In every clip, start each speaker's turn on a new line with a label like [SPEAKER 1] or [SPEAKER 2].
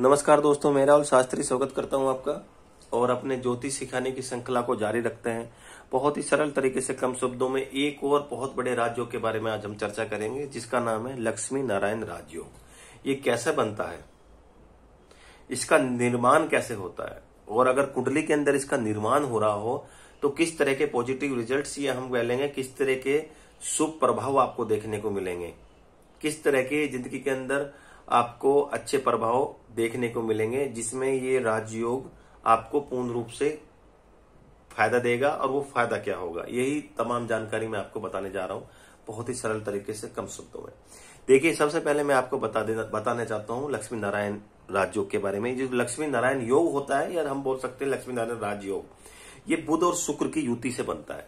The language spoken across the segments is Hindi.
[SPEAKER 1] नमस्कार दोस्तों मैं राहुल शास्त्री स्वागत करता हूं आपका और अपने ज्योतिष सिखाने की श्रृंखला को जारी रखते हैं बहुत ही सरल तरीके से कम शब्दों में एक और बहुत बड़े राज्यों के बारे में आज हम चर्चा करेंगे जिसका नाम है लक्ष्मी नारायण राजयोग ये कैसे बनता है इसका निर्माण कैसे होता है और अगर कुंडली के अंदर इसका निर्माण हो रहा हो तो किस तरह के पॉजिटिव रिजल्ट ये हम कह लेंगे किस तरह के शुभ प्रभाव आपको देखने को मिलेंगे किस तरह के जिंदगी के अंदर आपको अच्छे प्रभाव देखने को मिलेंगे जिसमें ये राजयोग आपको पूर्ण रूप से फायदा देगा और वो फायदा क्या होगा यही तमाम जानकारी मैं आपको बताने जा रहा हूं बहुत ही सरल तरीके से कम शब्दों में देखिए सबसे पहले मैं आपको बता देना बताना चाहता हूं लक्ष्मी नारायण राजयोग के बारे में जो लक्ष्मी नारायण योग होता है या हम बोल सकते हैं लक्ष्मी नारायण राजयोग ये बुध और शुक्र की युति से बनता है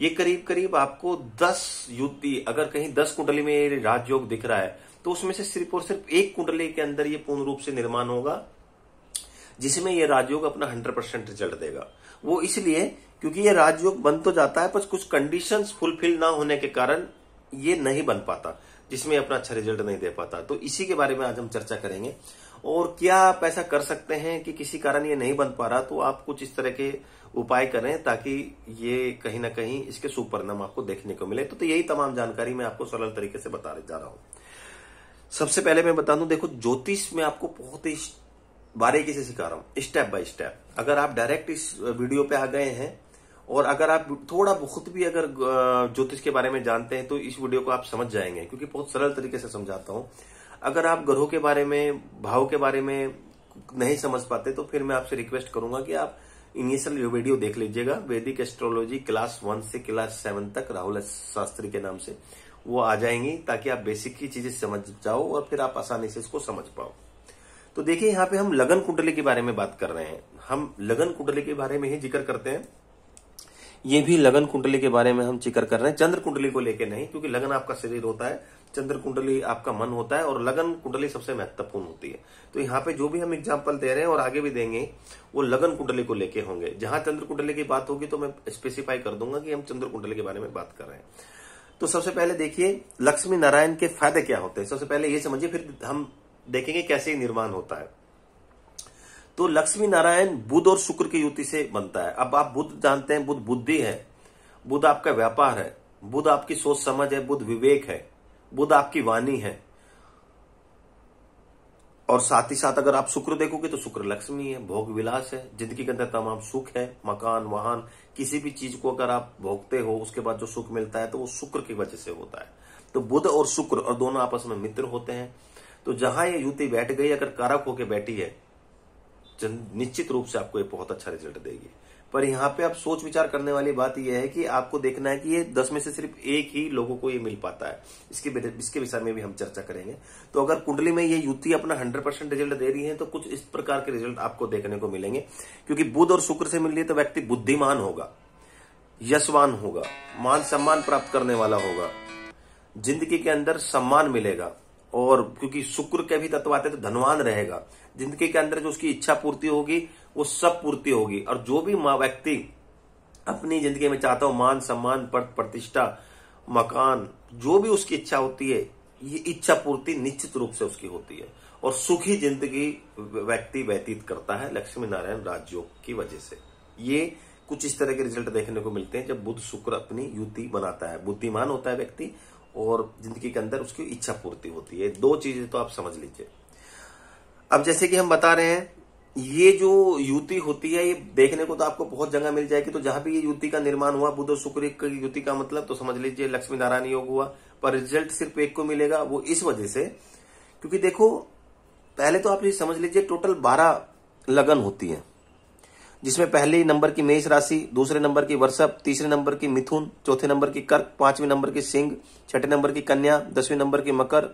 [SPEAKER 1] ये करीब करीब आपको दस युति अगर कहीं दस कुंडली में ये राजयोग दिख रहा है तो उसमें से सिर्फ और सिर्फ एक कुंडली के अंदर ये पूर्ण रूप से निर्माण होगा जिसमें ये राजयोग अपना हंड्रेड परसेंट रिजल्ट देगा वो इसलिए क्योंकि ये राजयोग बन तो जाता है पर कुछ कंडीशन फुलफिल ना होने के कारण ये नहीं बन पाता जिसमें अपना अच्छा रिजल्ट नहीं दे पाता तो इसी के बारे में आज हम चर्चा करेंगे और क्या आप ऐसा कर सकते हैं कि किसी कारण ये नहीं बन पा रहा तो आप कुछ इस तरह के उपाय करें ताकि ये कहीं ना कहीं इसके सुपरिणाम आपको देखने को मिले तो, तो यही तमाम जानकारी मैं आपको सरल तरीके से बता जा रहा हूं सबसे पहले मैं बता दूं देखो ज्योतिष में आपको बहुत ही बारीकी से सिखा रहा हूं स्टेप बाय स्टेप अगर आप डायरेक्ट इस वीडियो पे आ गए हैं और अगर आप थोड़ा बहुत भी अगर ज्योतिष के बारे में जानते हैं तो इस वीडियो को आप समझ जाएंगे क्योंकि बहुत सरल तरीके से समझाता हूं अगर आप ग्रहों के बारे में भाव के बारे में नहीं समझ पाते तो फिर मैं आपसे रिक्वेस्ट करूंगा कि आप इनिशियल वीडियो देख लीजिएगा वैदिक एस्ट्रोलॉजी क्लास वन से क्लास सेवन तक राहुल शास्त्री के नाम से वो आ जाएंगी ताकि आप बेसिक की चीजें समझ जाओ और फिर आप आसानी से इसको समझ पाओ तो देखिए यहाँ पे हम लगन कुंडली के बारे में बात कर रहे हैं हम लगन कुंडली के बारे में ही जिक्र करते हैं ये भी लगन कुंडली के बारे में हम जिक्र कर रहे हैं चंद्र कुंडली को लेकर नहीं क्योंकि लगन आपका शरीर होता है चंद्र कुंडली आपका मन होता है और लगन कुंडली सबसे महत्वपूर्ण होती है तो यहाँ पे जो भी हम एग्जाम्पल दे रहे हैं और आगे भी देंगे वो लगन कुंडली को लेके होंगे जहां चंद्र कुंडली की बात होगी तो मैं स्पेसिफाई कर दूंगा कि हम चंद्र कुंडली के बारे में बात कर रहे हैं तो सबसे पहले देखिए लक्ष्मी नारायण के फायदे क्या होते हैं सबसे पहले ये समझिए फिर हम देखेंगे कैसे निर्माण होता है तो लक्ष्मी नारायण बुध और शुक्र की युति से बनता है अब आप बुद्ध जानते हैं बुद्ध बुद्धि है बुद्ध आपका व्यापार है बुद्ध आपकी सोच समझ है बुद्ध विवेक है बुद्ध आपकी वाणी है और साथ ही साथ अगर आप शुक्र देखोगे तो शुक्र लक्ष्मी है भोग विलास है जिंदगी के अंदर तमाम सुख है मकान वाहन किसी भी चीज को अगर आप भोगते हो उसके बाद जो सुख मिलता है तो वो शुक्र की वजह से होता है तो बुध और शुक्र और दोनों आपस में मित्र होते हैं तो जहां ये युति बैठ गई अगर कारक होके बैठी है निश्चित रूप से आपको ये बहुत अच्छा रिजल्ट देगी पर यहाँ पे आप सोच विचार करने वाली बात यह है कि आपको देखना है कि ये दस में से सिर्फ एक ही लोगों को ये मिल पाता है इसके इसके विषय में भी हम चर्चा करेंगे तो अगर कुंडली में ये युति अपना हंड्रेड परसेंट रिजल्ट दे रही है तो कुछ इस प्रकार के रिजल्ट आपको देखने को मिलेंगे क्योंकि बुद्ध और शुक्र से मिल रही है तो व्यक्ति बुद्धिमान होगा यशवान होगा मान सम्मान प्राप्त करने वाला होगा जिंदगी के अंदर सम्मान मिलेगा और क्योंकि शुक्र के भी तत्व आते तो धनवान रहेगा जिंदगी के अंदर जो उसकी इच्छा पूर्ति होगी वो सब पूर्ति होगी और जो भी व्यक्ति अपनी जिंदगी में चाहता हो मान सम्मान पद प्रतिष्ठा मकान जो भी उसकी इच्छा होती है ये इच्छा पूर्ति निश्चित रूप से उसकी होती है और सुखी जिंदगी व्यक्ति व्यतीत करता है लक्ष्मी नारायण राजयोग की वजह से ये कुछ इस तरह के रिजल्ट देखने को मिलते हैं जब बुद्ध शुक्र अपनी युति बनाता है बुद्धिमान होता है व्यक्ति और जिंदगी के अंदर उसकी इच्छा पूर्ति होती है दो चीजें तो आप समझ लीजिए अब जैसे कि हम बता रहे हैं ये जो युति होती है ये देखने को तो आपको बहुत जगह मिल जाएगी तो जहां भी ये युति का निर्माण हुआ बुध और शुक्र की युति का मतलब तो समझ लीजिए लक्ष्मी नारायण योग हुआ पर रिजल्ट सिर्फ एक को मिलेगा वो इस वजह से क्योंकि देखो पहले तो आप ये समझ लीजिए टोटल बारह लगन होती है जिसमें पहले नंबर की मेष राशि दूसरे नंबर की वर्षभ तीसरे नंबर की मिथुन चौथे नंबर की कर्क पांचवें नंबर की सिंह छठे नंबर की कन्या दसवें नंबर की मकर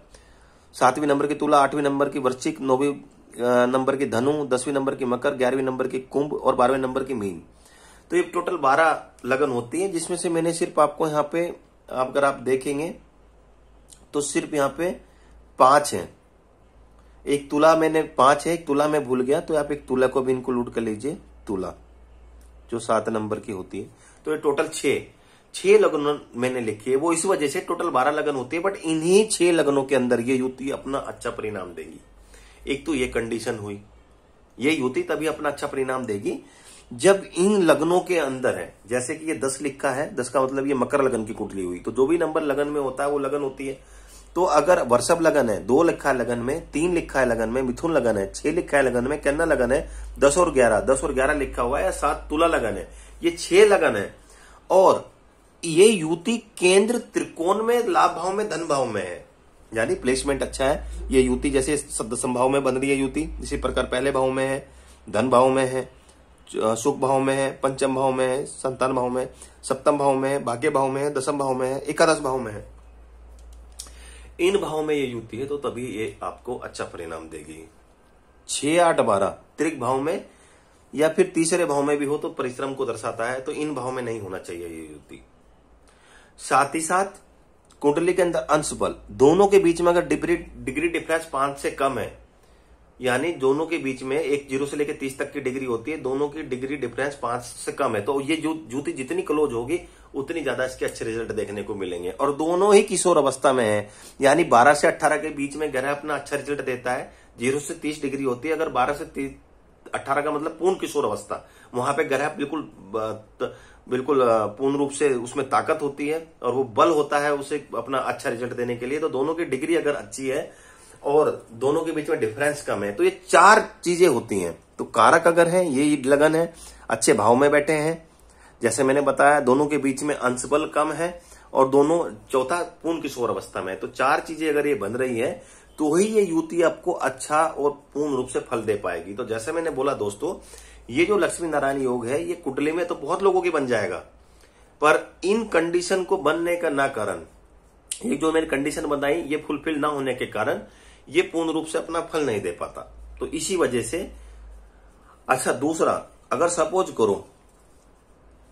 [SPEAKER 1] सातवें नंबर की तुला आठवें नंबर की वर्षिक नौवीं नंबर की धनु दसवीं नंबर की मकर ग्यारहवीं नंबर की कुंभ और बारहवें नंबर की मीन तो ये टोटल बारह लगन होती है जिसमें से मैंने सिर्फ आपको यहाँ पे अगर आप देखेंगे तो सिर्फ यहाँ पे पांच है एक तुला मैंने पांच है एक तुला में भूल गया तो आप एक तुला को भी इनको लूट कर लीजिए तुला जो सात नंबर की होती है तो ये टोटल छह छह लगन मैंने लिखी है वो इस वजह से टोटल बारह लगन होती है बट इन्हीं छह लगनों के अंदर ये युति अपना अच्छा परिणाम देगी एक तो ये कंडीशन हुई ये युति तभी अपना अच्छा परिणाम देगी जब इन लगनों के अंदर है जैसे कि ये दस लिखा है दस का मतलब ये मकर लगन की कुंडली हुई तो जो भी नंबर लगन में होता है वो लगन होती है तो अगर वर्षभ लगन है दो लिखा है लगन में तीन लिखा है लगन में मिथुन लगन है छह लिखा है लगन में कन्ना लगन है दस और ग्यारह दस और ग्यारह लिखा हुआ है सात तुला लगन है ये छह लगन है और ये युति केंद्र त्रिकोण में लाभ भाव में धन भाव में है यानी प्लेसमेंट अच्छा है ये युति जैसे शब्द संभाव में बन रही है युति इसी प्रकार पहले भाव में है धन भाव में है सुख भाव में है पंचम भाव में है संतान भाव में सप्तम भाव में है भाग्य भाव में है दसम भाव में है एकादश भाव में है इन भावों में ये युति है तो तभी ये आपको अच्छा परिणाम देगी छह आठ बारह त्रिक भाव में या फिर तीसरे भाव में भी हो तो परिश्रम को दर्शाता है तो इन भाव में नहीं होना चाहिए ये युति साथ ही साथ कुंडली के अंदर अंश बल दोनों के बीच में अगर डिग्री डिफरेंस पांच से कम है यानी दोनों के बीच में एक जीरो से लेकर तीस तक की डिग्री होती है दोनों की डिग्री डिफरेंस पांच से कम है तो ये जो जूती जितनी क्लोज होगी उतनी ज्यादा इसके अच्छे रिजल्ट देखने को मिलेंगे और दोनों ही किशोर अवस्था में है यानी 12 से 18 के बीच में ग्रह अपना अच्छा रिजल्ट देता है जीरो से तीस डिग्री होती है अगर बारह से अट्ठारह का मतलब पूर्ण किशोर अवस्था वहां पे ग्रह बिल्कुल बिल्कुल पूर्ण रूप से उसमें ताकत होती है और वो बल होता है उसे अपना अच्छा रिजल्ट देने के लिए तो दोनों की डिग्री अगर अच्छी है और दोनों के बीच में डिफरेंस कम है तो ये चार चीजें होती हैं तो कारक अगर है ये लगन है अच्छे भाव में बैठे हैं जैसे मैंने बताया दोनों के बीच में अंशबल कम है और दोनों चौथा पूर्ण किशोर अवस्था में है तो चार चीजें अगर ये बन रही है तो ही ये युति आपको अच्छा और पूर्ण रूप से फल दे पाएगी तो जैसे मैंने बोला दोस्तों ये जो लक्ष्मी नारायण योग है ये कुटली में तो बहुत लोगों के बन जाएगा पर इन कंडीशन को बनने का ना कारण ये जो मैंने कंडीशन बताई ये फुलफिल ना होने के कारण ये पूर्ण रूप से अपना फल नहीं दे पाता तो इसी वजह से अच्छा दूसरा अगर सपोज करो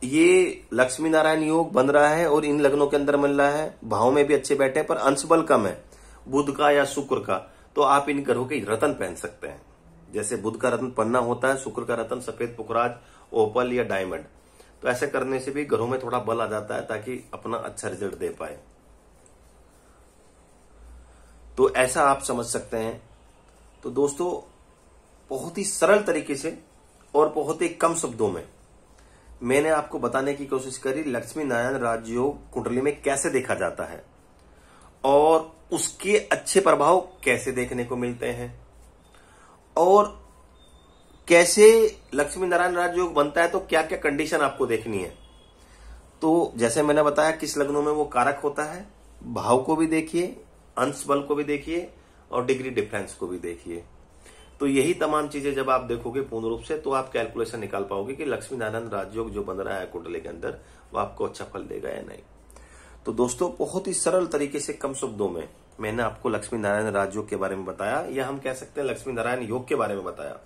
[SPEAKER 1] ये लक्ष्मी नारायण योग बन रहा है और इन लग्नों के अंदर मिल रहा है भाव में भी अच्छे बैठे पर अंश बल कम है बुद्ध का या शुक्र का तो आप इन ग्रहों के रतन पहन सकते हैं जैसे बुध का रतन पन्ना होता है शुक्र का रतन सफेद पुखराज ओपल या डायमंड तो ऐसे करने से भी ग्रहों में थोड़ा बल आ जाता है ताकि अपना अच्छा रिजल्ट दे पाए तो ऐसा आप समझ सकते हैं तो दोस्तों बहुत ही सरल तरीके से और बहुत ही कम शब्दों में मैंने आपको बताने की कोशिश करी लक्ष्मी नारायण राजयोग कुंडली में कैसे देखा जाता है और उसके अच्छे प्रभाव कैसे देखने को मिलते हैं और कैसे लक्ष्मी नारायण राजयोग बनता है तो क्या क्या कंडीशन आपको देखनी है तो जैसे मैंने बताया किस लग्नों में वो कारक होता है भाव को भी देखिए अंश बल को भी देखिए और डिग्री डिफरेंस को भी देखिए तो यही तमाम चीजें जब आप देखोगे पूर्ण रूप से तो आप कैलकुलेशन निकाल पाओगे कि लक्ष्मी नारायण राजयोग जो बन रहा है कुंडली के अंदर वो आपको अच्छा फल देगा या नहीं तो दोस्तों बहुत ही सरल तरीके से कम शब्दों में मैंने आपको लक्ष्मी नारायण राजयोग के बारे में बताया या हम कह सकते हैं लक्ष्मी नारायण योग के बारे में बताया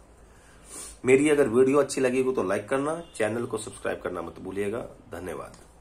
[SPEAKER 1] मेरी अगर वीडियो अच्छी लगेगी तो लाइक करना चैनल को सब्सक्राइब करना मत भूलिएगा धन्यवाद